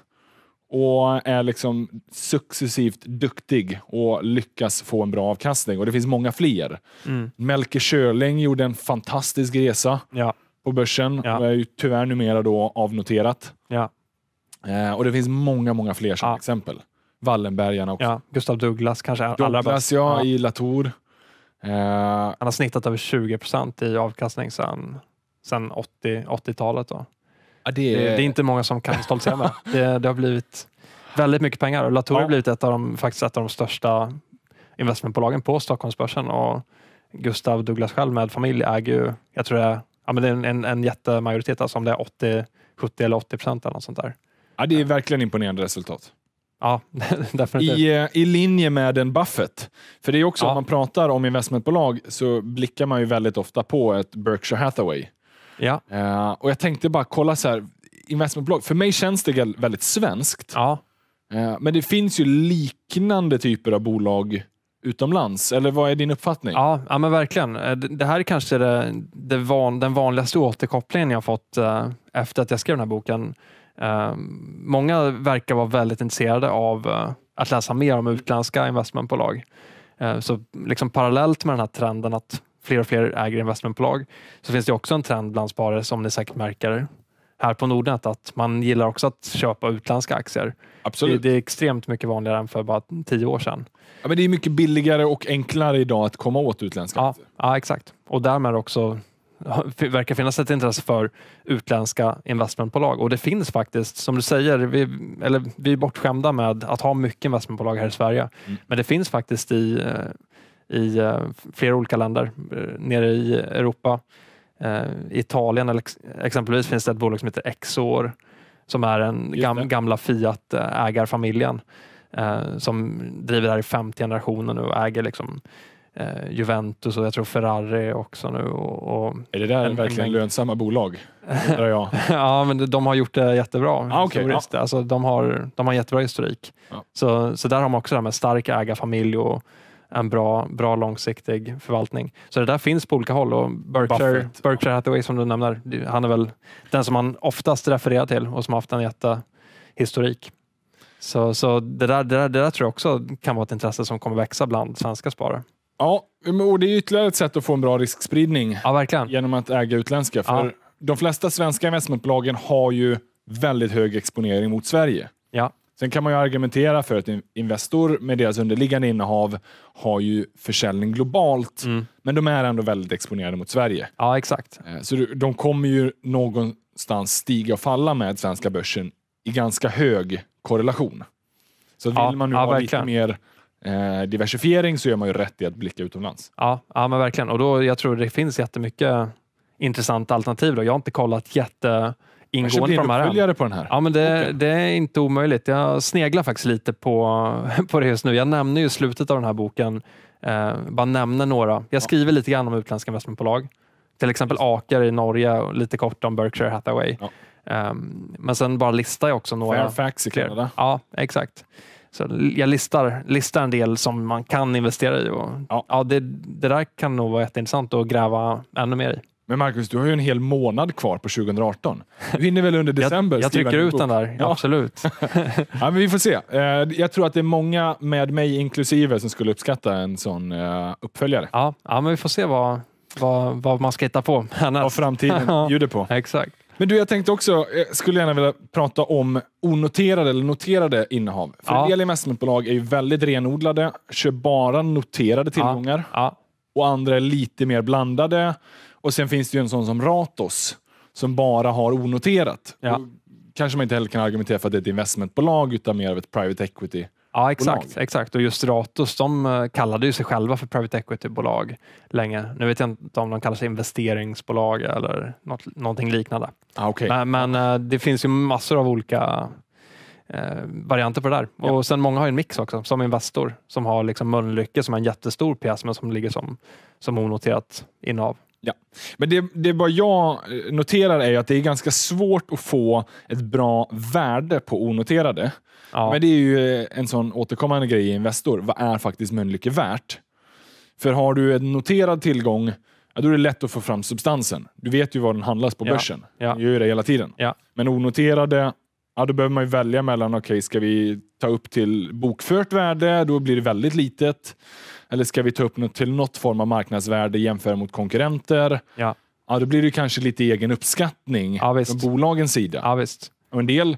och är liksom successivt duktig och lyckas få en bra avkastning. Och det finns många fler. Mm. Melker Schörling gjorde en fantastisk resa ja. på börsen. Ja. Och är ju tyvärr numera då avnoterat. Ja. Eh, och det finns många, många fler som ja. exempel. Wallenbergarna också. Ja. Gustav Douglas kanske är Douglas, allra bäst. ja, i Latour. Eh, Han har snittat över 20 procent i avkastning sedan, 80, talet då. Ja, det, är... Det, det, är inte många som kan stoltsera med. Det, det har blivit väldigt mycket pengar och Latour ja. har blivit ett av, de, faktiskt ett av de största investmentbolagen på Stockholmsbörsen. Och Gustav Douglas själv med familj äger ju, jag tror det är, ja, men det är en, en, en jättemajoritet, alltså om det är 80, 70 eller 80 procent eller något sånt där. Ja, det är verkligen imponerande resultat. Ja, I, eh, I linje med en Buffett. För det är också, ja. om man pratar om investmentbolag så blickar man ju väldigt ofta på ett Berkshire Hathaway. Ja. Uh, och jag tänkte bara kolla så här, investmentbolag. För mig känns det väldigt svenskt. Ja. Uh, men det finns ju liknande typer av bolag utomlands. Eller vad är din uppfattning? Ja, ja men verkligen. Eh, det här är kanske det, det van, den vanligaste återkopplingen jag fått uh, efter att jag skrev den här boken. många verkar vara väldigt intresserade av att läsa mer om utländska investmentbolag. Så liksom parallellt med den här trenden att fler och fler äger investmentbolag så finns det också en trend bland sparare som ni säkert märker här på Nordnet att man gillar också att köpa utländska aktier. Absolut. Det, är extremt mycket vanligare än för bara tio år sedan. Ja, men det är mycket billigare och enklare idag att komma åt utländska ja, aktier. Ja, exakt. Och därmed också verkar finnas ett intresse för utländska investmentbolag och det finns faktiskt, som du säger, vi, eller vi är bortskämda med att ha mycket investmentbolag här i Sverige, mm. men det finns faktiskt i eh, i eh, flera olika länder eh, nere i Europa. Eh, I Italien exempelvis finns det ett bolag som heter Exor som är den gam gamla Fiat-ägarfamiljen som driver det här i femte generationen nu och äger liksom Juventus och jag tror Ferrari också nu. och är det där en, verkligen en... lönsamma bolag? Jag. ja, men de har gjort det jättebra. Ah, okay. ja. alltså, de, har, de har jättebra historik. Ja. Så, så där har man också det här med stark ägarfamilj och en bra, bra långsiktig förvaltning. Så det där finns på olika håll och Berkshire, Berkshire Hathaway som du nämner, han är väl den som man oftast refererar till och som har haft en jättehistorik. Så, så det, där, det, där, det där tror jag också kan vara ett intresse som kommer växa bland svenska sparare. Ja, och det är ytterligare ett sätt att få en bra riskspridning ja, verkligen. genom att äga utländska. För ja. De flesta svenska investmentbolagen har ju väldigt hög exponering mot Sverige. Ja. Sen kan man ju argumentera för att Investor med deras underliggande innehav har ju försäljning globalt, mm. men de är ändå väldigt exponerade mot Sverige. Ja, exakt. Eh, så de kommer ju någonstans stiga och falla med svenska börsen i ganska hög korrelation. Så ja, vill man nu ja, ha verkligen. lite mer eh, diversifiering så gör man ju rätt i att blicka utomlands. Ja, ja men verkligen. Och då, jag tror det finns jättemycket intressanta alternativ. Då. Jag har inte kollat jätte ingående på de här. uppföljare på den här? Ja, men det, okay. det, är inte omöjligt. Jag sneglar faktiskt lite på, på det just nu. Jag nämner ju slutet av den här boken, eh, bara nämner några. Jag skriver ja. lite grann om utländska investmentbolag. Till exempel Aker i Norge och lite kort om Berkshire Hathaway. Ja. Um, men sen bara listar jag också några. Fairfax i Kanada. Ja, exakt. Så jag listar, listar en del som man kan investera i. Och, ja. ja det, det där kan nog vara jätteintressant att gräva ännu mer i. Men Marcus, du har ju en hel månad kvar på 2018. Du hinner väl under december? jag, jag trycker ut den där, ja. absolut. ja, men vi får se. Eh, jag tror att det är många med mig inklusive som skulle uppskatta en sån eh, uppföljare. Ja, ja men vi får se vad, vad, vad man ska hitta på härnäst. Vad framtiden bjuder på. Exakt. Men du, jag tänkte också, jag eh, skulle gärna vilja prata om onoterade eller noterade innehav. För ja. en del investmentbolag är ju väldigt renodlade, kör bara noterade tillgångar. Ja. Ja. Och andra är lite mer blandade. Och sen finns det ju en sån som Ratos som bara har onoterat. Ja. Kanske man inte heller kan argumentera för att det är ett investmentbolag utan mer av ett private equity. Ja, exakt. Bolag. exakt. Och just Ratos, de eh, kallade ju sig själva för private equity-bolag länge. Nu vet jag inte om de kallar sig investeringsbolag eller något, någonting liknande. Ah, okay. Men, men, eh, det finns ju massor av olika eh, varianter på det där. Ja. Och sen många har ju en mix också, som Investor, som har liksom Mölnlycke som är en jättestor pjäs, men som ligger som, som onoterat innehav. Ja, men det, det bara jag eh, noterar är att det är ganska svårt att få ett bra värde på onoterade. Ja. Men det är ju eh, en sån återkommande grej i Investor. Vad är faktiskt Mölnlycke värt? För har du en noterad tillgång, ja, då är det lätt att få fram substansen. Du vet ju vad den handlas på ja. börsen. Ja. Du gör det hela tiden. Ja. Men onoterade, ja, då behöver man ju välja mellan, okej, okay, ska vi ta upp till bokfört värde? Då blir det väldigt litet. Eller ska vi ta upp något till något form av marknadsvärde jämfört mot konkurrenter? Ja. ja då blir det kanske lite egen uppskattning ja, från bolagens sida. Ja, visst. Och en del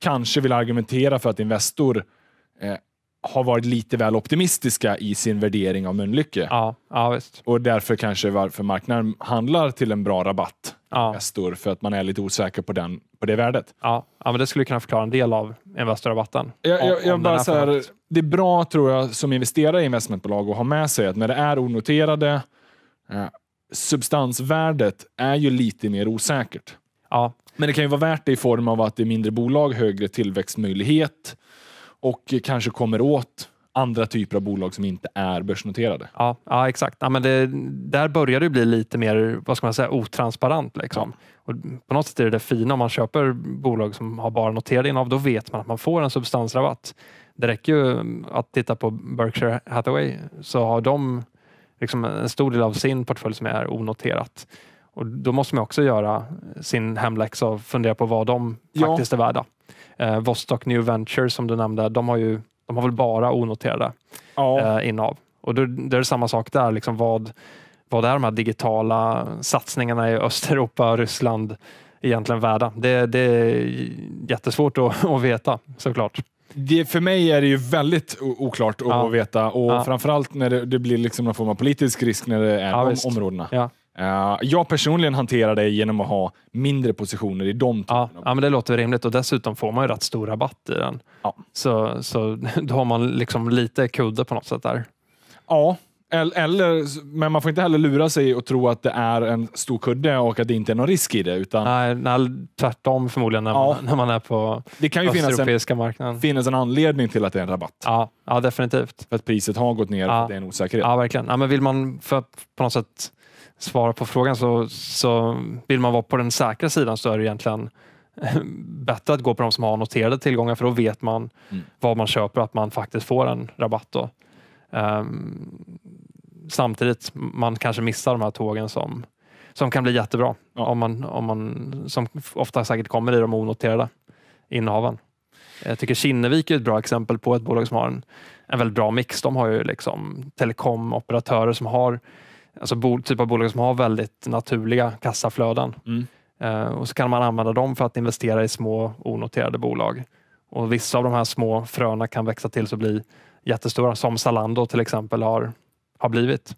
kanske vill argumentera för att Investor eh, har varit lite väl optimistiska i sin värdering av Mölnlycke. Ja, ja, visst. Och därför kanske varför marknaden handlar till en bra rabatt ja. Investor för att man är lite osäker på, den, på det värdet. Ja. ja, men det skulle kunna förklara en del av Investor-rabatten. Jag, jag, jag bara så här, det är bra, tror jag, som investerare i investmentbolag att ha med sig att när det är onoterade, eh, substansvärdet är ju lite mer osäkert. Ja. Men det kan ju vara värt det i form av att det är mindre bolag, högre tillväxtmöjlighet och kanske kommer åt andra typer av bolag som inte är börsnoterade. Ja, ja exakt. Ja, men det, där börjar det bli lite mer vad ska man säga, otransparent. Liksom. Ja. Och på något sätt är det, det fina om man köper bolag som har bara noterade innehav. Då vet man att man får en substansrabatt. Det räcker ju att titta på Berkshire Hathaway så har de liksom en stor del av sin portfölj som är onoterat. Och då måste man också göra sin hemläxa och fundera på vad de ja. faktiskt är värda. Eh, Vostok New Ventures som du nämnde, de har ju de har väl bara onoterade ja. eh, innehav. Och då, då är det samma sak där. Liksom vad, vad är de här digitala satsningarna i Östeuropa, och Ryssland egentligen värda? Det, det är jättesvårt att, att veta såklart. Det, för mig är det ju väldigt oklart att ja. veta och ja. framförallt när det, det, blir liksom någon form av politisk risk när det är ja, de visst. områdena. Ja. Uh, jag personligen hanterar det genom att ha mindre positioner i de ja, ja, men Det låter rimligt och dessutom får man ju rätt stor rabatt i den. Ja. Så, så då har man liksom lite kudde på något sätt där. Ja, eller, men man får inte heller lura sig och tro att det är en stor kudde och att det inte är någon risk i det. Utan... Nej, nej, tvärtom förmodligen när, ja. man, när man är på Det kan ju finnas en, marknaden. finnas en anledning till att det är en rabatt. Ja, ja definitivt. För att priset har gått ner, ja. det är en osäkerhet. Ja, verkligen. Ja, men vill man för på något sätt svara på frågan så, så vill man vara på den säkra sidan så är det egentligen eh, bättre att gå på de som har noterade tillgångar för då vet man mm. vad man köper och att man faktiskt får en rabatt. Um, samtidigt man kanske missar de här tågen som, som kan bli jättebra. Ja. Om man, om man, som ofta säkert kommer i de onoterade innehaven. Jag tycker Kinnevik är ett bra exempel på ett bolag som har en, en väldigt bra mix. De har ju liksom telekomoperatörer som har alltså bo, typ av bolag som har väldigt naturliga kassaflöden. Mm. Eh, och så kan man använda dem för att investera i små onoterade bolag. Och Vissa av de här små fröna kan växa till och bli jättestora, som Zalando till exempel har, har blivit.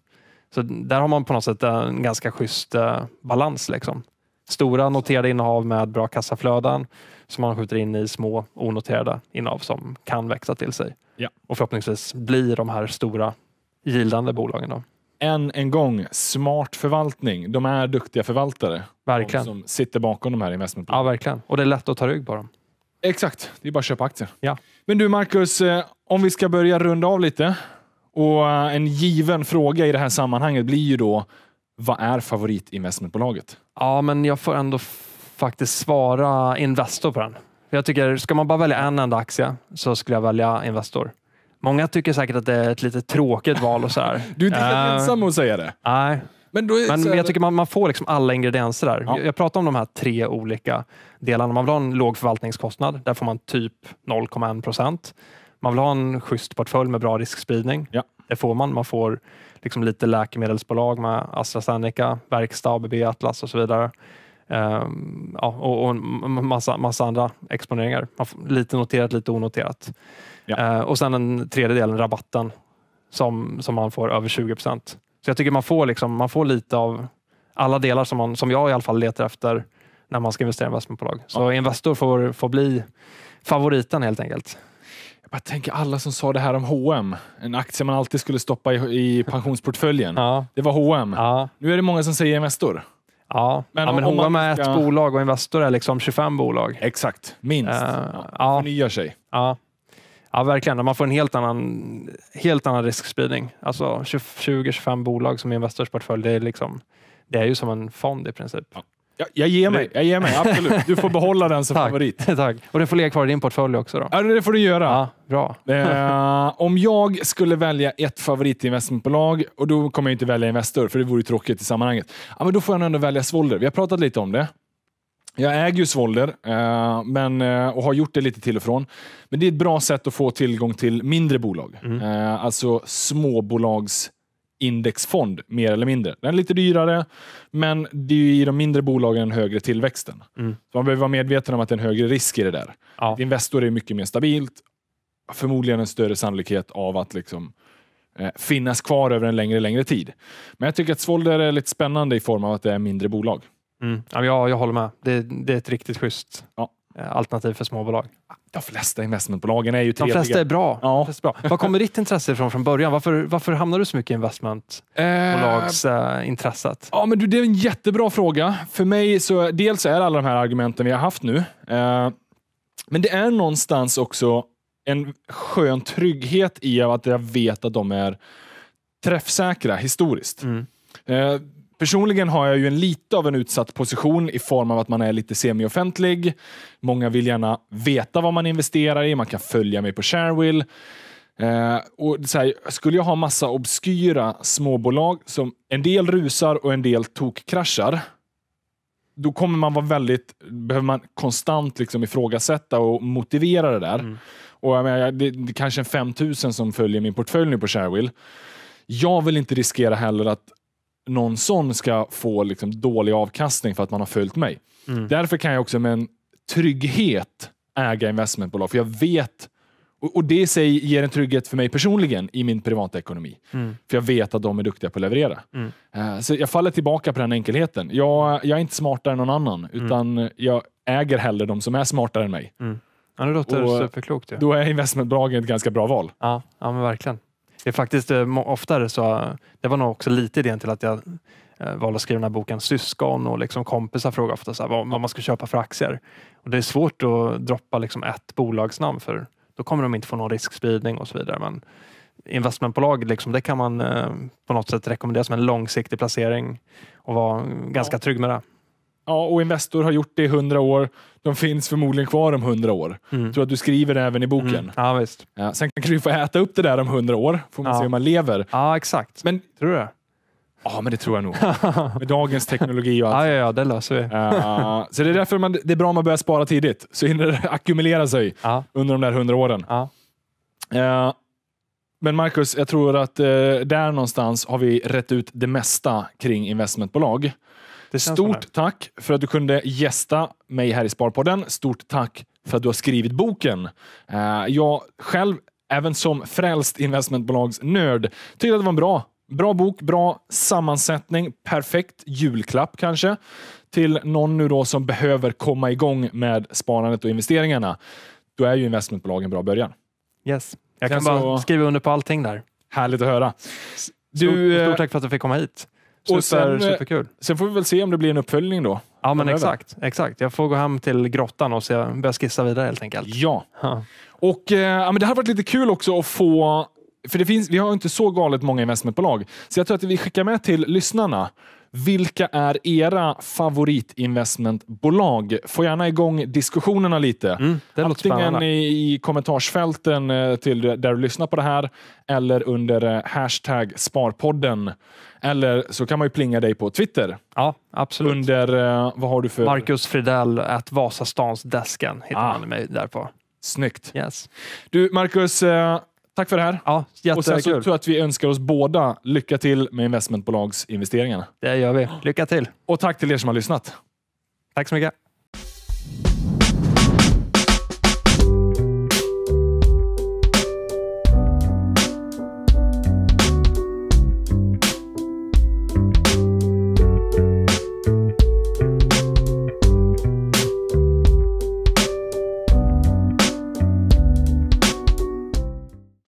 Så där har man på något sätt en ganska schysst eh, balans. Liksom. Stora noterade innehav med bra kassaflöden som man skjuter in i små onoterade innehav som kan växa till sig. Ja. Och förhoppningsvis blir de här stora gillande bolagen. Då än en gång, smart förvaltning. De är duktiga förvaltare. Verkligen. De Som sitter bakom de här investmentbolagen. Ja, verkligen. Och det är lätt att ta rygg på dem. Exakt. Det är bara att köpa aktier. Ja. Men du Marcus, eh, om vi ska börja runda av lite. Och eh, en given fråga i det här sammanhanget blir ju då, vad är favoritinvestmentbolaget? Ja, men jag får ändå faktiskt svara Investor på den. Jag tycker, ska man bara välja en enda aktie så skulle jag välja Investor. Många tycker säkert att det är ett lite tråkigt val och så här. Du är inte helt uh, ensam att säga det. Nej. Men, är, men, men jag tycker man, man, får liksom alla ingredienser där. Ja. Jag, jag pratar om de här tre olika delarna. Man vill ha en låg förvaltningskostnad. Där får man typ 0,1 procent. Man vill ha en schysst portfölj med bra riskspridning. Ja. Det får man. Man får liksom lite läkemedelsbolag med AstraZeneca, verkstad, ABB, Atlas och så vidare. Um, ja, och, och en massa, massa andra exponeringar. Man får lite noterat, lite onoterat. Ja. Eh, och sen den tredje delen, rabatten, som, som man får över 20 procent. Så jag tycker man får, liksom, man får lite av alla delar som, man, som jag i alla fall letar efter när man ska investera i investmentbolag. Så ja. Investor får, får bli favoriten helt enkelt. Jag tänker alla som sa det här om H&M. En aktie man alltid skulle stoppa i, i pensionsportföljen. Ja. Det var H&M. Ja. Nu är det många som säger Investor. Ja, men, ja, men H&M är ett bolag och Investor är liksom 25 bolag. Exakt, minst. Uh, ja. Förnyar sig. Ja. Ja, verkligen. Man får en helt annan, helt annan riskspridning. Alltså 20-25 bolag som Investorsportfölj, det är, liksom, det är ju som en fond i princip. Ja. Jag, jag, ger mig, jag ger mig, absolut. Du får behålla den som Tack. favorit. Tack. Och den får ligga kvar i din portfölj också? Då. Ja, det får du göra. Ja, bra. Eh, om jag skulle välja ett favoritinvestmentbolag, och då kommer jag inte välja Investor, för det vore tråkigt i sammanhanget. Ja, men då får jag ändå välja Svolder. Vi har pratat lite om det. Jag äger ju Svolder eh, men, eh, och har gjort det lite till och från. Men det är ett bra sätt att få tillgång till mindre bolag. Mm. Eh, alltså småbolagsindexfond mer eller mindre. Den är lite dyrare, men det är i de mindre bolagen den högre tillväxten. Mm. Så man behöver vara medveten om att det är en högre risk i det där. Ja. Investor är mycket mer stabilt. Förmodligen en större sannolikhet av att liksom, eh, finnas kvar över en längre längre tid. Men jag tycker att Svolder är lite spännande i form av att det är mindre bolag. Mm. Ja, jag, håller med. Det, det är ett riktigt schysst ja. Eh, alternativ för småbolag. De flesta investmentbolagen är ju trevliga. De flesta är bra. Ja. De flesta är bra. Var kommer ditt intresse ifrån från början? Varför, varför hamnar du så mycket i investmentbolagsintresset? Eh, ja, det är en jättebra fråga. För mig så dels är alla de här argumenten vi har haft nu, eh, men det är någonstans också en skön trygghet i att jag vet att de är träffsäkra historiskt. Mm. Eh, Personligen har jag ju en lite av en utsatt position i form av att man är lite semi-offentlig. Många vill gärna veta vad man investerar i. Man kan följa mig på Sharewill. Eh, och så här, skulle jag ha massa obskyra småbolag som en del rusar och en del tokkraschar, då kommer man vara väldigt, behöver man konstant liksom ifrågasätta och motivera det där. Mm. Och jag menar, det, det är kanske är 5000 som följer min portfölj nu på Sharewill. Jag vill inte riskera heller att någon sån ska få liksom dålig avkastning för att man har följt mig. Mm. Därför kan jag också med en trygghet äga investmentbolag, för jag vet och Det i sig ger en trygghet för mig personligen i min privatekonomi. Mm. För jag vet att de är duktiga på att leverera. Mm. Eh, så jag faller tillbaka på den enkelheten. Jag, jag är inte smartare än någon annan, mm. utan jag äger hellre de som är smartare än mig. Mm. Ja, det låter och eh, superklokt. Ja. Då är investmentbolagen ett ganska bra val. Ja, ja men verkligen. Det är faktiskt eh, oftare så, det var nog också lite idén till att jag eh, valde att skriva den här boken. Syskon och liksom kompisar frågar ofta så här, vad, vad man ska köpa för aktier. Och det är svårt att droppa liksom ett bolagsnamn för då kommer de inte få någon riskspridning och så vidare. Men investmentbolag liksom, det kan man eh, på något sätt rekommendera som en långsiktig placering och vara ganska ja. trygg med det. Ja, och Investor har gjort det i hundra år. De finns förmodligen kvar om hundra år. Mm. Jag tror att du skriver det även i boken. Mm. Ja, visst. Ja, sen kanske du får äta upp det där om hundra år. Får man ja. se hur man lever. Ja, exakt. Men, tror du det? Ja, men det tror jag nog. Med dagens teknologi och allt. Ja, ja, ja det löser vi. ja, så det är därför man, det är bra man börjar spara tidigt. Så hinner det ackumulera sig ja. under de där hundra åren. Ja. Uh, men Marcus, jag tror att uh, där någonstans har vi rätt ut det mesta kring investmentbolag. Det Stort tack för att du kunde gästa mig här i Sparpodden. Stort tack för att du har skrivit boken. Eh, jag själv, även som frälst investmentbolagsnörd, tyckte att det var en bra Bra bok, bra sammansättning, perfekt julklapp kanske till någon nu då som behöver komma igång med sparandet och investeringarna. Då är ju investmentbolagen en bra början. Yes, jag Sen kan bara så... skriva under på allting där. Härligt att höra. Du, stort, eh, stort tack för att du fick komma hit. Så och sen, superkul. Eh, sen får vi väl se om det blir en uppföljning då. Ja, men exakt. exakt. Jag får gå hem till grottan och se, börja skissa vidare helt enkelt. Ja. Ha. Och eh, men Det hade varit lite kul också att få för det finns, vi har inte så galet många investmentbolag. Så jag tror att vi skickar med till lyssnarna vilka är era favoritinvestmentbolag? Få gärna igång diskussionerna lite. Mm, Antingen i, i kommentarsfälten eh, till där du lyssnar på det här eller under eh, hashtag Sparpodden. Eller så kan man ju plinga dig på Twitter. Ja, absolut. Under, eh, vad har du för? Marcus Fridell, att Vasastansdesken hittar ah. man mig där på. Snyggt. Yes. Du, Marcus, Tack för det här. Ja, jättekul. Och sen så tror jag att vi önskar oss båda lycka till med investmentbolagsinvesteringarna. Det gör vi. Lycka till! Och tack till er som har lyssnat. Tack så mycket.